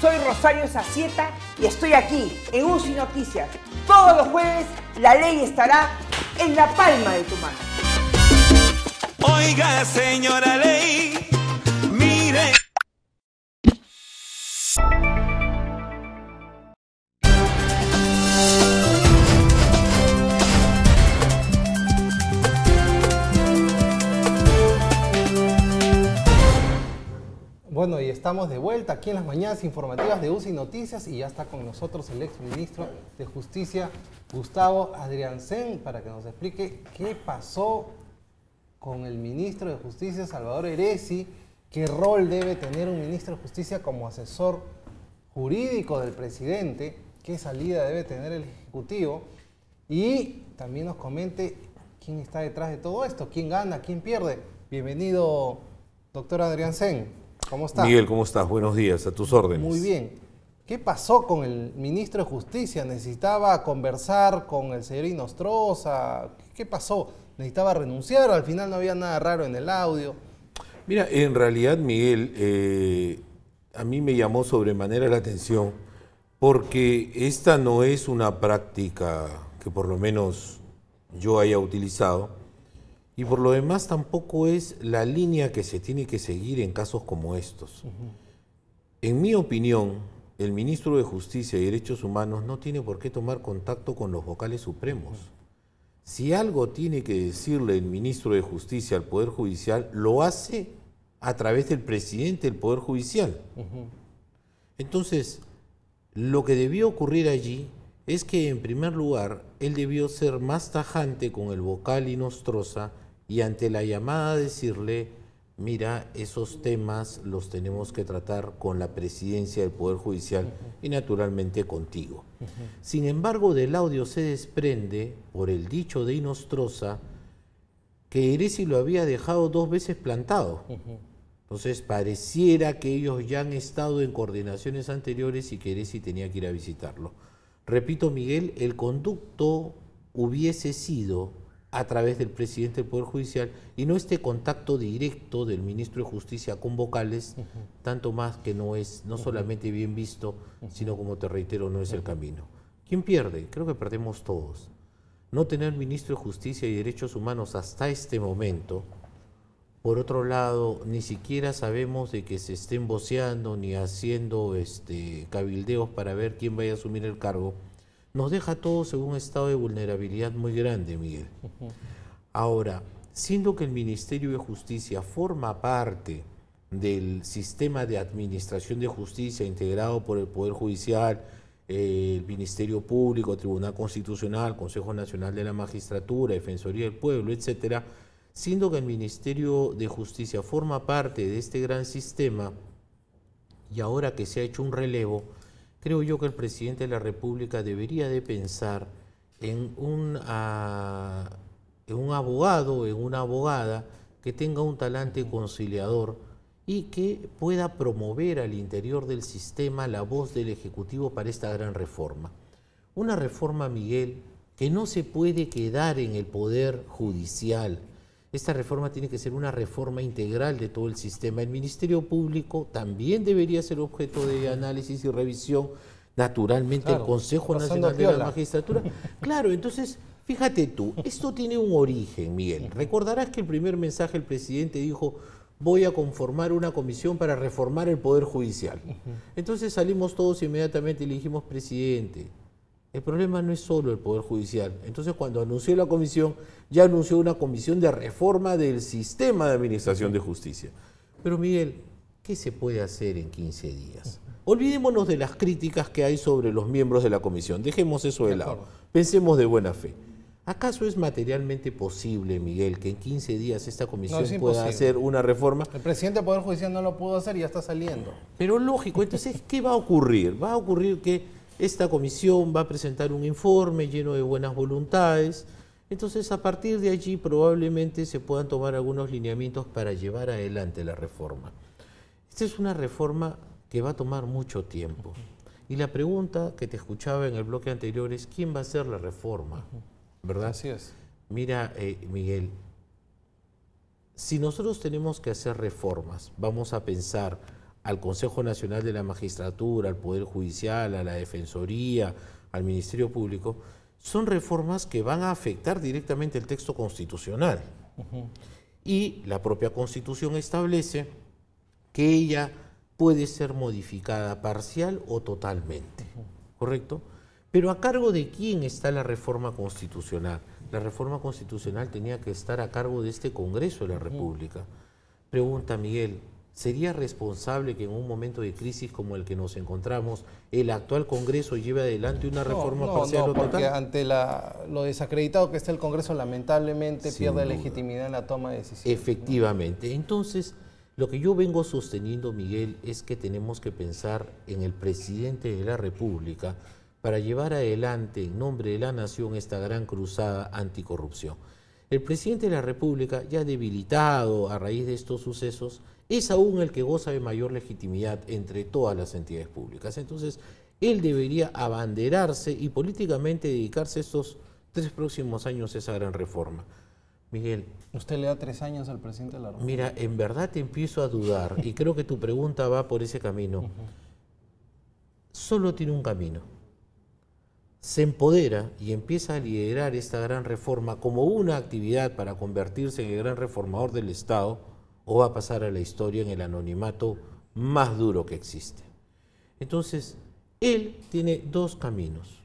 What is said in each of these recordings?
soy Rosario Sacieta y estoy aquí en UCI Noticias. Todos los jueves la ley estará en la palma de tu mano. Oiga, señora ley. Estamos de vuelta aquí en las mañanas informativas de UCI Noticias y ya está con nosotros el ex ministro de Justicia, Gustavo Adriansen, para que nos explique qué pasó con el ministro de Justicia, Salvador Eresi, qué rol debe tener un ministro de Justicia como asesor jurídico del presidente, qué salida debe tener el Ejecutivo y también nos comente quién está detrás de todo esto, quién gana, quién pierde. Bienvenido, doctor Adriansen. ¿Cómo estás? Miguel, ¿cómo estás? Buenos días, a tus órdenes. Muy bien. ¿Qué pasó con el ministro de Justicia? ¿Necesitaba conversar con el señor Inostroza? ¿Qué pasó? ¿Necesitaba renunciar? Al final no había nada raro en el audio. Mira, en realidad, Miguel, eh, a mí me llamó sobremanera la atención porque esta no es una práctica que por lo menos yo haya utilizado y por lo demás tampoco es la línea que se tiene que seguir en casos como estos. En mi opinión, el ministro de Justicia y Derechos Humanos no tiene por qué tomar contacto con los vocales supremos. Si algo tiene que decirle el ministro de Justicia al Poder Judicial, lo hace a través del presidente del Poder Judicial. Entonces, lo que debió ocurrir allí es que, en primer lugar, él debió ser más tajante con el vocal y nostrosa, y ante la llamada decirle, mira, esos temas los tenemos que tratar con la presidencia del Poder Judicial y naturalmente contigo. Sin embargo, del audio se desprende, por el dicho de Inostroza, que Eresi lo había dejado dos veces plantado. Entonces, pareciera que ellos ya han estado en coordinaciones anteriores y que Eresi tenía que ir a visitarlo. Repito, Miguel, el conducto hubiese sido a través del presidente del Poder Judicial y no este contacto directo del ministro de Justicia con vocales, tanto más que no es no solamente bien visto, sino como te reitero, no es el camino. ¿Quién pierde? Creo que perdemos todos. No tener ministro de Justicia y Derechos Humanos hasta este momento. Por otro lado, ni siquiera sabemos de que se estén voceando ni haciendo este, cabildeos para ver quién vaya a asumir el cargo nos deja a todos en un estado de vulnerabilidad muy grande, Miguel. Ahora, siendo que el Ministerio de Justicia forma parte del sistema de administración de justicia integrado por el Poder Judicial, el Ministerio Público, Tribunal Constitucional, Consejo Nacional de la Magistratura, Defensoría del Pueblo, etc. siendo que el Ministerio de Justicia forma parte de este gran sistema y ahora que se ha hecho un relevo, creo yo que el presidente de la República debería de pensar en un, ah, en un abogado, en una abogada que tenga un talante conciliador y que pueda promover al interior del sistema la voz del Ejecutivo para esta gran reforma. Una reforma, Miguel, que no se puede quedar en el poder judicial, esta reforma tiene que ser una reforma integral de todo el sistema. El Ministerio Público también debería ser objeto de análisis y revisión, naturalmente el Consejo Nacional de la Magistratura. Claro, entonces, fíjate tú, esto tiene un origen, Miguel. Recordarás que el primer mensaje el presidente dijo, voy a conformar una comisión para reformar el Poder Judicial. Entonces salimos todos inmediatamente y le dijimos, presidente, el problema no es solo el Poder Judicial. Entonces, cuando anunció la comisión, ya anunció una comisión de reforma del sistema de administración de justicia. Pero Miguel, ¿qué se puede hacer en 15 días? Olvidémonos de las críticas que hay sobre los miembros de la comisión. Dejemos eso de lado. Pensemos de buena fe. ¿Acaso es materialmente posible, Miguel, que en 15 días esta comisión pueda hacer una reforma? El presidente del Poder Judicial no lo pudo hacer y ya está saliendo. Pero lógico, entonces, ¿qué va a ocurrir? Va a ocurrir que esta comisión va a presentar un informe lleno de buenas voluntades. Entonces, a partir de allí probablemente se puedan tomar algunos lineamientos para llevar adelante la reforma. Esta es una reforma que va a tomar mucho tiempo. Y la pregunta que te escuchaba en el bloque anterior es, ¿quién va a hacer la reforma? ¿Verdad? Mira, eh, Miguel, si nosotros tenemos que hacer reformas, vamos a pensar al Consejo Nacional de la Magistratura, al Poder Judicial, a la Defensoría, al Ministerio Público, son reformas que van a afectar directamente el texto constitucional. Y la propia Constitución establece que ella puede ser modificada parcial o totalmente, ¿correcto? Pero a cargo de quién está la reforma constitucional? La reforma constitucional tenía que estar a cargo de este Congreso de la República. Pregunta Miguel, ¿Sería responsable que en un momento de crisis como el que nos encontramos, el actual Congreso lleve adelante una reforma parcial o total? Porque ante lo desacreditado que está el Congreso, lamentablemente pierde legitimidad en la toma de decisiones. Efectivamente. Entonces, lo que yo vengo sosteniendo, Miguel, es que tenemos que pensar en el presidente de la República para llevar adelante, en nombre de la nación, esta gran cruzada anticorrupción. El presidente de la República, ya debilitado a raíz de estos sucesos, es aún el que goza de mayor legitimidad entre todas las entidades públicas. Entonces, él debería abanderarse y políticamente dedicarse estos tres próximos años a esa gran reforma. Miguel. Usted le da tres años al presidente de la República. Mira, en verdad te empiezo a dudar y creo que tu pregunta va por ese camino. Solo tiene un camino. Se empodera y empieza a liderar esta gran reforma como una actividad para convertirse en el gran reformador del Estado o va a pasar a la historia en el anonimato más duro que existe. Entonces, él tiene dos caminos.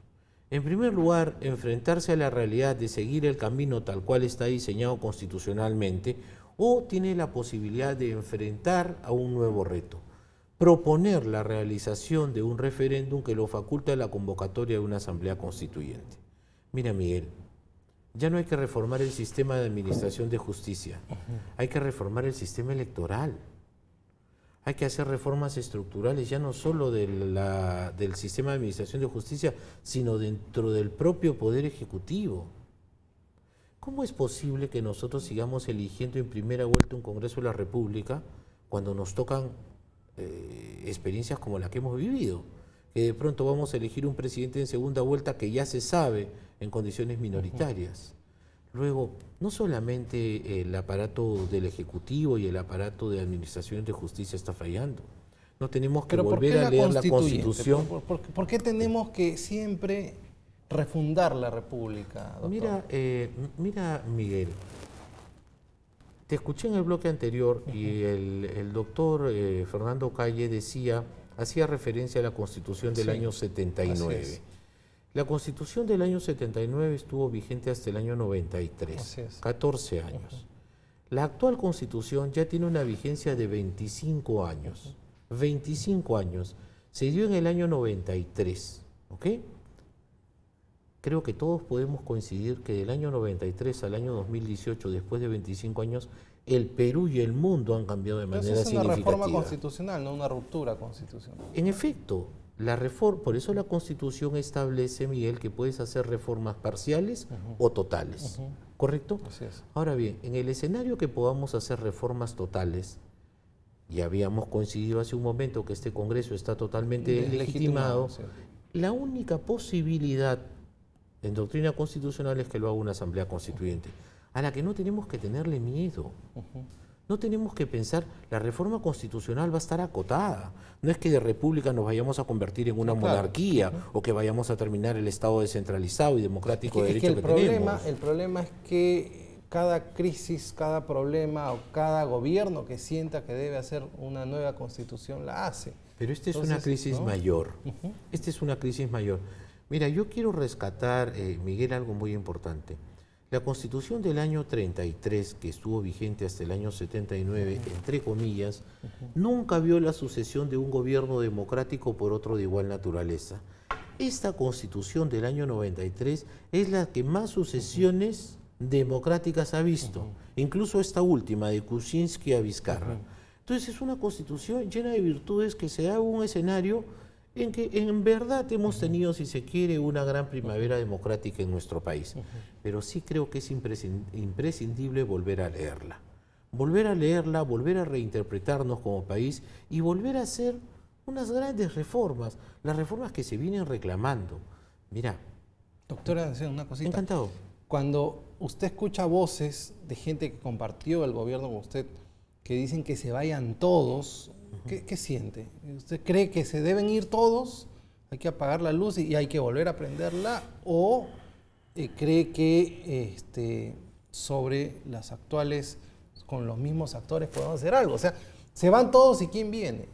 En primer lugar, enfrentarse a la realidad de seguir el camino tal cual está diseñado constitucionalmente, o tiene la posibilidad de enfrentar a un nuevo reto, proponer la realización de un referéndum que lo faculta la convocatoria de una asamblea constituyente. Mira, Miguel, ya no hay que reformar el sistema de administración de justicia, hay que reformar el sistema electoral. Hay que hacer reformas estructurales, ya no solo del sistema de administración de justicia, sino dentro del propio Poder Ejecutivo. ¿Cómo es posible que nosotros sigamos eligiendo en primera vuelta un Congreso de la República cuando nos tocan eh, experiencias como la que hemos vivido? Que de pronto vamos a elegir un presidente en segunda vuelta que ya se sabe en condiciones minoritarias. Luego, no solamente el aparato del Ejecutivo y el aparato de Administración de Justicia está fallando. No tenemos que volver a leer la Constitución. ¿Por, qué tenemos que siempre refundar la República? Doctor? Mira, eh, mira, Miguel, te escuché en el bloque anterior y el, doctor eh, Fernando Calle decía, hacía referencia a la Constitución del año 79. La constitución del año 79 estuvo vigente hasta el año 93, 14 años. La actual constitución ya tiene una vigencia de 25 años. 25 años. Se dio en el año 93, ¿ok? Creo que todos podemos coincidir que del año 93 al año 2018, después de 25 años, el Perú y el mundo han cambiado de manera significativa. Es una reforma constitucional, no una ruptura constitucional. En efecto, la reforma, por eso la Constitución establece, Miguel, que puedes hacer reformas parciales o totales. ¿Correcto? Así es. Ahora bien, en el escenario que podamos hacer reformas totales, y habíamos coincidido hace un momento que este Congreso está totalmente legitimado, la única posibilidad en doctrina constitucional es que lo haga una Asamblea Constituyente, a la que no tenemos que tenerle miedo no tenemos que pensar, la reforma constitucional va a estar acotada. No es que de república nos vayamos a convertir en una monarquía o que vayamos a terminar el Estado descentralizado y democrático de derecho que, el problema, tenemos. El problema es que cada crisis, cada problema o cada gobierno que sienta que debe hacer una nueva constitución la hace. Pero esta es una crisis mayor. Esta es una crisis mayor. Mira, yo quiero rescatar, eh, Miguel, algo muy importante. La constitución del año 33, que estuvo vigente hasta el año 79, entre comillas, nunca vio la sucesión de un gobierno democrático por otro de igual naturaleza. Esta constitución del año 93 es la que más sucesiones democráticas ha visto, incluso esta última de Kuczynski a Vizcarra. Entonces es una constitución llena de virtudes que se da un escenario en que en verdad hemos tenido, si se quiere, una gran primavera democrática en nuestro país, pero sí creo que es imprescindible volver a leerla, volver a leerla, volver a reinterpretarnos como país y volver a hacer unas grandes reformas, las reformas que se vienen reclamando. Mira. Doctora, una cosita. Encantado. Cuando usted escucha voces de gente que compartió el gobierno con usted, que dicen que se vayan todos, ¿Qué, siente? ¿Usted cree que se deben ir todos? ¿Hay que apagar la luz y, hay que volver a prenderla? ¿O eh, cree que este, sobre las actuales, con los mismos actores, podemos hacer algo? O sea, se van todos y ¿quién viene?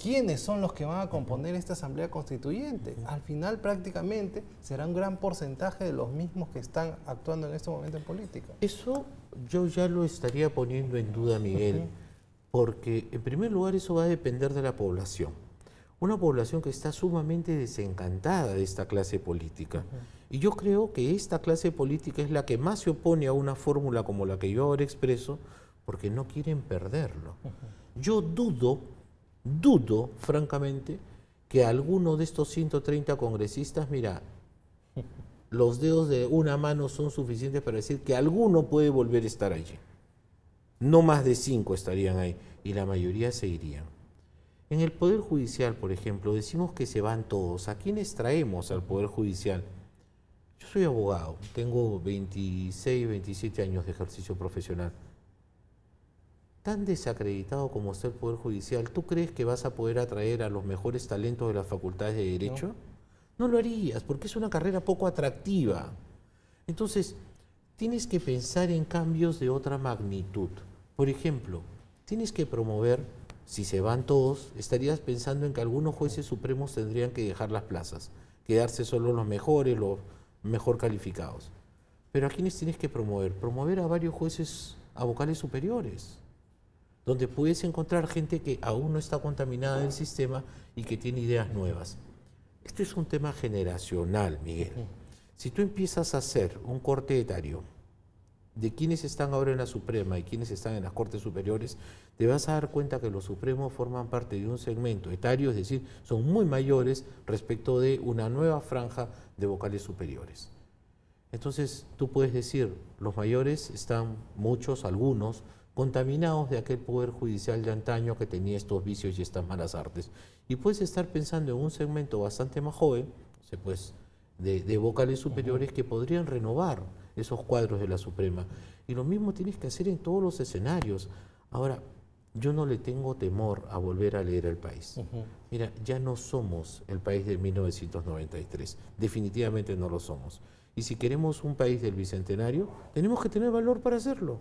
¿Quiénes son los que van a componer esta Asamblea Constituyente? Al final prácticamente será un gran porcentaje de los mismos que están actuando en este momento en política. Eso yo ya lo estaría poniendo en duda, Miguel. Porque en primer lugar eso va a depender de la población. Una población que está sumamente desencantada de esta clase política. Y yo creo que esta clase política es la que más se opone a una fórmula como la que yo ahora expreso, porque no quieren perderlo. Yo dudo, dudo francamente, que alguno de estos 130 congresistas, mira, los dedos de una mano son suficientes para decir que alguno puede volver a estar allí. No más de cinco estarían ahí y la mayoría se En el Poder Judicial, por ejemplo, decimos que se van todos. ¿A quiénes traemos al Poder Judicial? Yo soy abogado, tengo 26, 27 años de ejercicio profesional. Tan desacreditado como está el Poder Judicial, ¿tú crees que vas a poder atraer a los mejores talentos de las facultades de Derecho? No, no lo harías, porque es una carrera poco atractiva. Entonces, tienes que pensar en cambios de otra magnitud. Por ejemplo, tienes que promover, si se van todos, estarías pensando en que algunos jueces supremos tendrían que dejar las plazas, quedarse solo los mejores, los mejor calificados. Pero ¿a quienes tienes que promover? Promover a varios jueces a vocales superiores, donde puedes encontrar gente que aún no está contaminada del sistema y que tiene ideas nuevas. Esto es un tema generacional, Miguel. Si tú empiezas a hacer un corte etario, de quienes están ahora en la Suprema y quienes están en las Cortes Superiores, te vas a dar cuenta que los Supremos forman parte de un segmento etario, es decir, son muy mayores respecto de una nueva franja de vocales superiores. Entonces tú puedes decir, los mayores están muchos, algunos, contaminados de aquel poder judicial de antaño que tenía estos vicios y estas malas artes. Y puedes estar pensando en un segmento bastante más joven, pues, de, vocales superiores que podrían renovar esos cuadros de la Suprema. Y lo mismo tienes que hacer en todos los escenarios. Ahora, yo no le tengo temor a volver a leer el país. Mira, ya no somos el país de 1993, definitivamente no lo somos. Y si queremos un país del Bicentenario, tenemos que tener valor para hacerlo.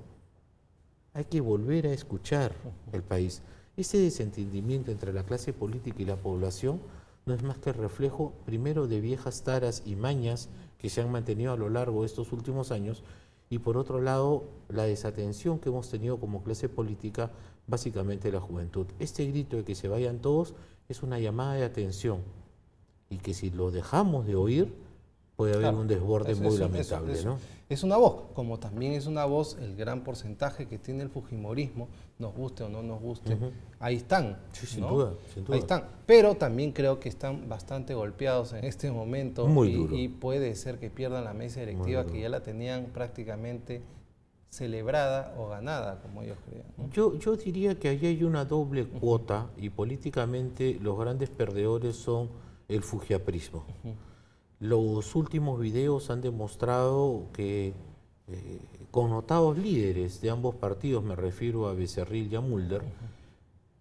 Hay que volver a escuchar el país. Ese desentendimiento entre la clase política y la población es más que reflejo primero de viejas taras y mañas que se han mantenido a lo largo de estos últimos años y por otro lado la desatención que hemos tenido como clase política básicamente la juventud. Este grito de que se vayan todos es una llamada de atención y que si lo dejamos de oír, puede haber un desborde muy lamentable. ¿no? Es una voz, como también es una voz el gran porcentaje que tiene el Fujimorismo, nos guste o no nos guste, ahí están. sin, duda, sin, duda, Ahí están. Pero también creo que están bastante golpeados en este momento muy y, y puede ser que pierdan la mesa directiva que ya la tenían prácticamente celebrada o ganada, como ellos crean. Yo, yo diría que ahí hay una doble cuota y políticamente los grandes perdedores son el fujiaprismo los últimos videos han demostrado que eh, connotados líderes de ambos partidos, me refiero a Becerril y a Mulder,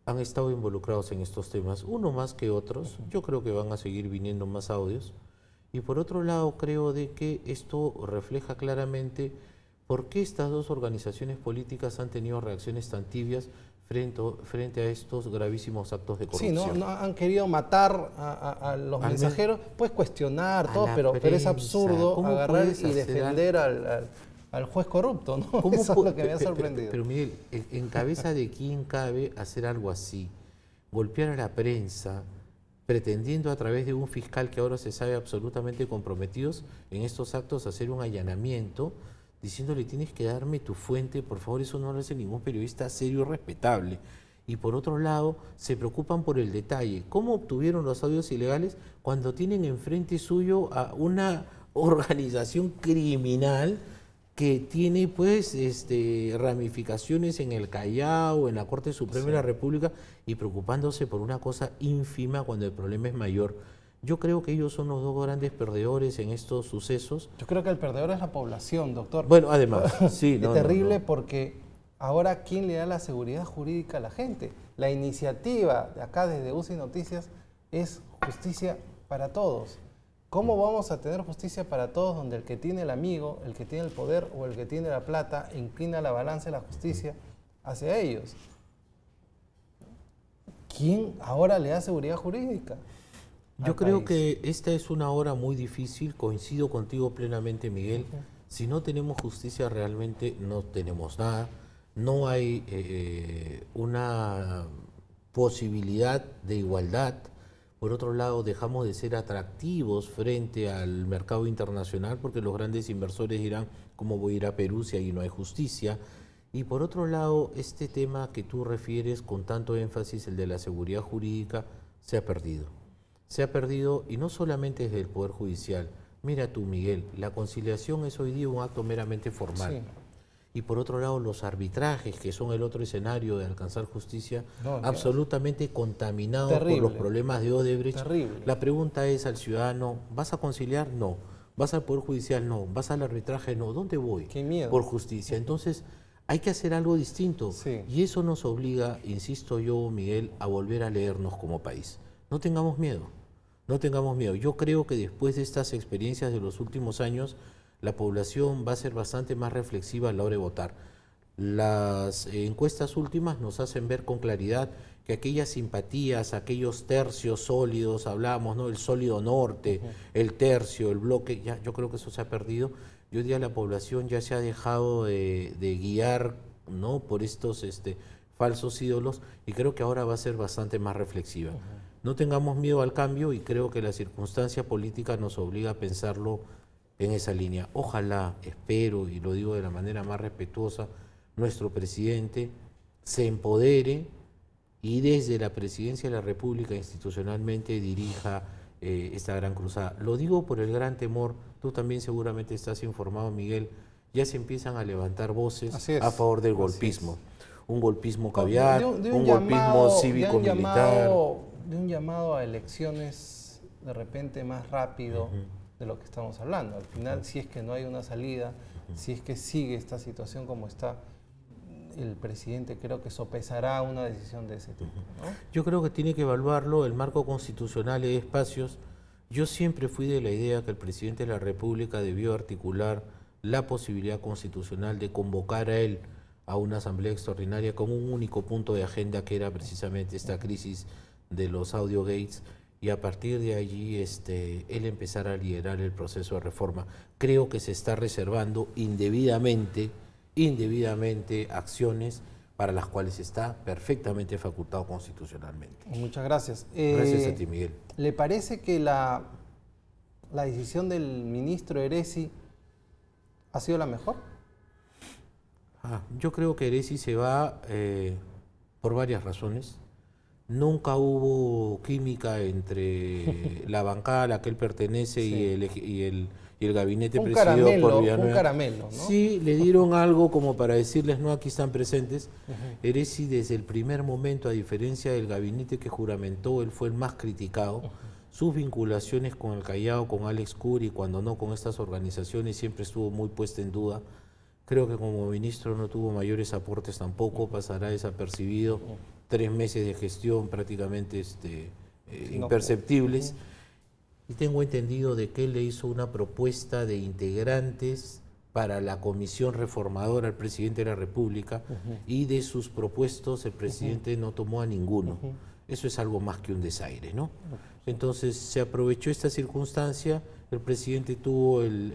han estado involucrados en estos temas, uno más que otros. Yo creo que van a seguir viniendo más audios. Y por otro lado, creo de que esto refleja claramente por qué estas dos organizaciones políticas han tenido reacciones tan tibias frente, a estos gravísimos actos de corrupción. Sí, no, han querido matar a, los mensajeros. Puedes cuestionar todo, pero, es absurdo agarrar y defender al, juez corrupto. ¿no? ¿Cómo Eso es lo que me ha sorprendido. Pero, Miguel, en cabeza de quién cabe hacer algo así, golpear a la prensa, pretendiendo a través de un fiscal que ahora se sabe absolutamente comprometidos en estos actos hacer un allanamiento diciéndole tienes que darme tu fuente, por favor, eso no lo hace ningún periodista serio y respetable. Y por otro lado, se preocupan por el detalle. ¿Cómo obtuvieron los audios ilegales cuando tienen enfrente suyo a una organización criminal que tiene pues este, ramificaciones en el Callao, en la Corte Suprema de la República y preocupándose por una cosa ínfima cuando el problema es mayor? Yo creo que ellos son los dos grandes perdedores en estos sucesos. Yo creo que el perdedor es la población, doctor. Bueno, además, sí. No, es terrible porque ahora ¿quién le da la seguridad jurídica a la gente? La iniciativa de acá desde UCI Noticias es justicia para todos. ¿Cómo vamos a tener justicia para todos donde el que tiene el amigo, el que tiene el poder o el que tiene la plata inclina la balanza de la justicia hacia ellos? ¿Quién ahora le da seguridad jurídica? Yo creo que esta es una hora muy difícil, coincido contigo plenamente, Miguel. Si no tenemos justicia realmente no tenemos nada. No hay eh, eh, una posibilidad de igualdad. Por otro lado, dejamos de ser atractivos frente al mercado internacional porque los grandes inversores dirán, ¿cómo voy a ir a Perú si ahí no hay justicia? Y por otro lado, este tema que tú refieres con tanto énfasis, el de la seguridad jurídica, se ha perdido se ha perdido, y no solamente desde el Poder Judicial. Mira tú, Miguel, la conciliación es hoy día un acto meramente formal. Y por otro lado, los arbitrajes, que son el otro escenario de alcanzar justicia, absolutamente contaminados por los problemas de Odebrecht. Terrible. La pregunta es al ciudadano, ¿vas a conciliar? No. ¿Vas al Poder Judicial? No. ¿Vas al arbitraje? No. ¿Dónde voy? Qué miedo. Por justicia. Entonces, hay que hacer algo distinto. Y eso nos obliga, insisto yo, Miguel, a volver a leernos como país. No tengamos miedo. No tengamos miedo. Yo creo que después de estas experiencias de los últimos años, la población va a ser bastante más reflexiva a la hora de votar. Las encuestas últimas nos hacen ver con claridad que aquellas simpatías, aquellos tercios sólidos, hablábamos, ¿no? El sólido norte, el tercio, el bloque, ya, yo creo que eso se ha perdido. Yo diría la población ya se ha dejado de, guiar, ¿no? Por estos este, falsos ídolos y creo que ahora va a ser bastante más reflexiva. No tengamos miedo al cambio y creo que la circunstancia política nos obliga a pensarlo en esa línea. Ojalá, espero, y lo digo de la manera más respetuosa, nuestro presidente se empodere y desde la presidencia de la República institucionalmente dirija eh, esta gran cruzada. Lo digo por el gran temor, tú también seguramente estás informado, Miguel, ya se empiezan a levantar voces a favor del golpismo. Un golpismo caviar, un, golpismo cívico-militar de un llamado a elecciones de repente más rápido de lo que estamos hablando. Al final, si es que no hay una salida, si es que sigue esta situación como está, el presidente creo que sopesará una decisión de ese tipo. Yo creo que tiene que evaluarlo el marco constitucional y espacios. Yo siempre fui de la idea que el presidente de la República debió articular la posibilidad constitucional de convocar a él a una asamblea extraordinaria con un único punto de agenda que era precisamente esta crisis de los audio gates y a partir de allí este, él empezar a liderar el proceso de reforma. Creo que se está reservando indebidamente, indebidamente acciones para las cuales está perfectamente facultado constitucionalmente. Pues muchas gracias. gracias eh, a ti, Miguel. ¿Le parece que la, la decisión del ministro Eresi ha sido la mejor? Ah, yo creo que Eresi se va eh, por varias razones nunca hubo química entre la bancada a la que él pertenece y, el, y, el, y, el, gabinete presidido por Villanueva. Un caramelo, ¿no? Sí, le dieron algo como para decirles, no, aquí están presentes. eres desde el primer momento, a diferencia del gabinete que juramentó, él fue el más criticado. Sus vinculaciones con el Callao, con Alex Curi, cuando no con estas organizaciones, siempre estuvo muy puesta en duda. Creo que como ministro no tuvo mayores aportes tampoco, pasará desapercibido tres meses de gestión prácticamente este, eh, imperceptibles. Y tengo entendido de que él le hizo una propuesta de integrantes para la comisión reformadora al presidente de la República y de sus propuestos el presidente no tomó a ninguno. Eso es algo más que un desaire, ¿no? Entonces se aprovechó esta circunstancia, el presidente tuvo el,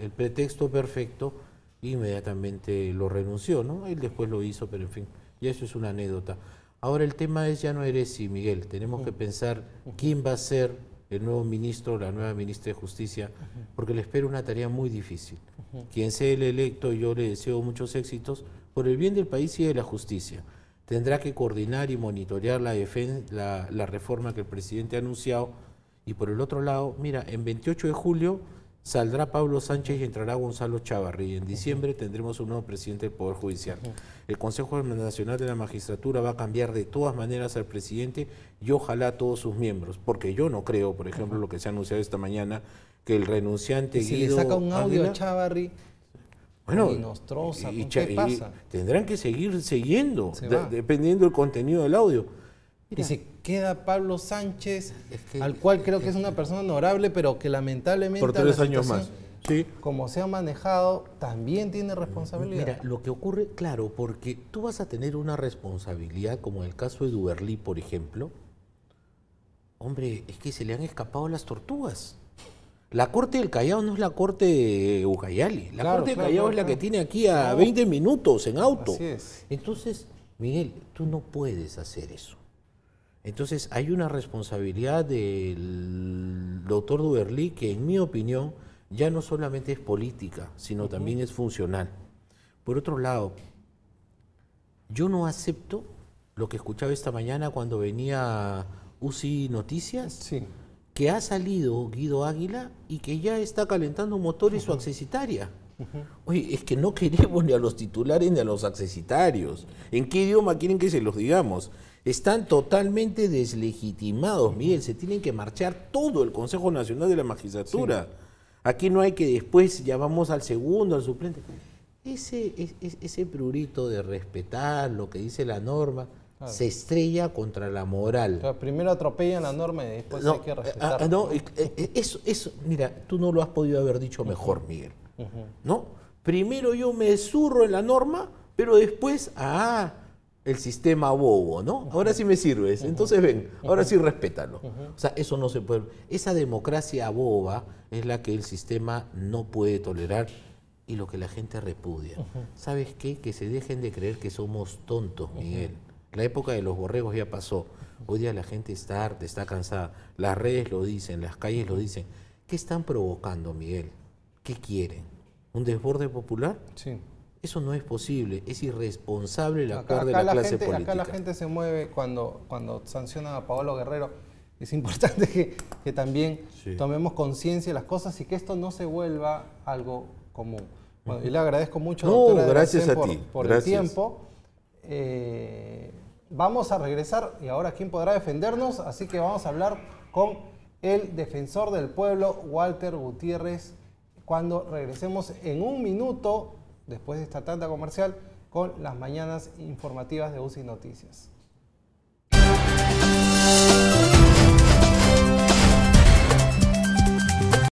el pretexto perfecto e inmediatamente lo renunció, ¿no? Él después lo hizo, pero en fin. Y eso es una anécdota. Ahora el tema es ya no eres y Miguel. Tenemos que pensar quién va a ser el nuevo ministro, la nueva ministra de Justicia, porque le espero una tarea muy difícil. Quien sea el electo, yo le deseo muchos éxitos por el bien del país y de la justicia. Tendrá que coordinar y monitorear la, la reforma que el presidente ha anunciado. Y por el otro lado, mira, en 28 de julio Saldrá Pablo Sánchez y entrará Gonzalo Chavarri. En diciembre tendremos un nuevo presidente del Poder Judicial. El Consejo Nacional de la Magistratura va a cambiar de todas maneras al presidente y ojalá a todos sus miembros, porque yo no creo, por ejemplo, lo que se ha anunciado esta mañana, que el renunciante si le saca un audio a Chavarri bueno, y, ¿qué pasa? tendrán que seguir siguiendo, dependiendo del contenido del audio queda Pablo Sánchez, al cual creo que es una persona honorable, pero que lamentablemente... Por tres años más. Sí. Como se ha manejado, también tiene responsabilidad. Mira, lo que ocurre, claro, porque tú vas a tener una responsabilidad, como en el caso de Duberlí, por ejemplo. Hombre, es que se le han escapado las tortugas. La corte del Callao no es la corte de Ucayali. La corte del Callao es la que tiene aquí a 20 minutos en auto. Entonces, Miguel, tú no puedes hacer eso. Entonces hay una responsabilidad del doctor Duberlí que en mi opinión ya no solamente es política, sino también es funcional. Por otro lado, yo no acepto lo que escuchaba esta mañana cuando venía UCI Noticias, que ha salido Guido Águila y que ya está calentando motores su accesitaria. Oye, es que no queremos ni a los titulares ni a los accesitarios. ¿En qué idioma quieren que se los digamos? Están totalmente deslegitimados, Miguel. Se tienen que marchar todo el Consejo Nacional de la Magistratura. Aquí no hay que después llamamos al segundo, al suplente. Ese, ese prurito de respetar lo que dice la norma se estrella contra la moral. primero atropellan la norma y después hay que ah, ah, respetar. Eh, eh, eso, mira, tú no lo has podido haber dicho mejor, Miguel. ¿No? Primero yo me zurro en la norma, pero después, ah, el sistema bobo, ¿no? Ahora sí me sirves, entonces ven, ahora sí respétalo. O sea, eso no se puede. Esa democracia boba es la que el sistema no puede tolerar y lo que la gente repudia. ¿Sabes qué? Que se dejen de creer que somos tontos, Miguel. La época de los borregos ya pasó. Hoy día la gente está está cansada. Las redes lo dicen, las calles lo dicen. ¿Qué están provocando, Miguel? ¿Qué quieren? ¿Un desborde popular? Sí. Eso no es posible, es irresponsable el parte de la, clase política. Acá la gente se mueve cuando, cuando sancionan a Paolo Guerrero. Es importante que, que también tomemos conciencia de las cosas y que esto no se vuelva algo común. Bueno, y le agradezco mucho, doctora gracias a por, por el tiempo. Eh, vamos a regresar y ahora quién podrá defendernos, así que vamos a hablar con el defensor del pueblo, Walter Gutiérrez, cuando regresemos en un minuto después de esta tanda comercial con las mañanas informativas de UCI Noticias.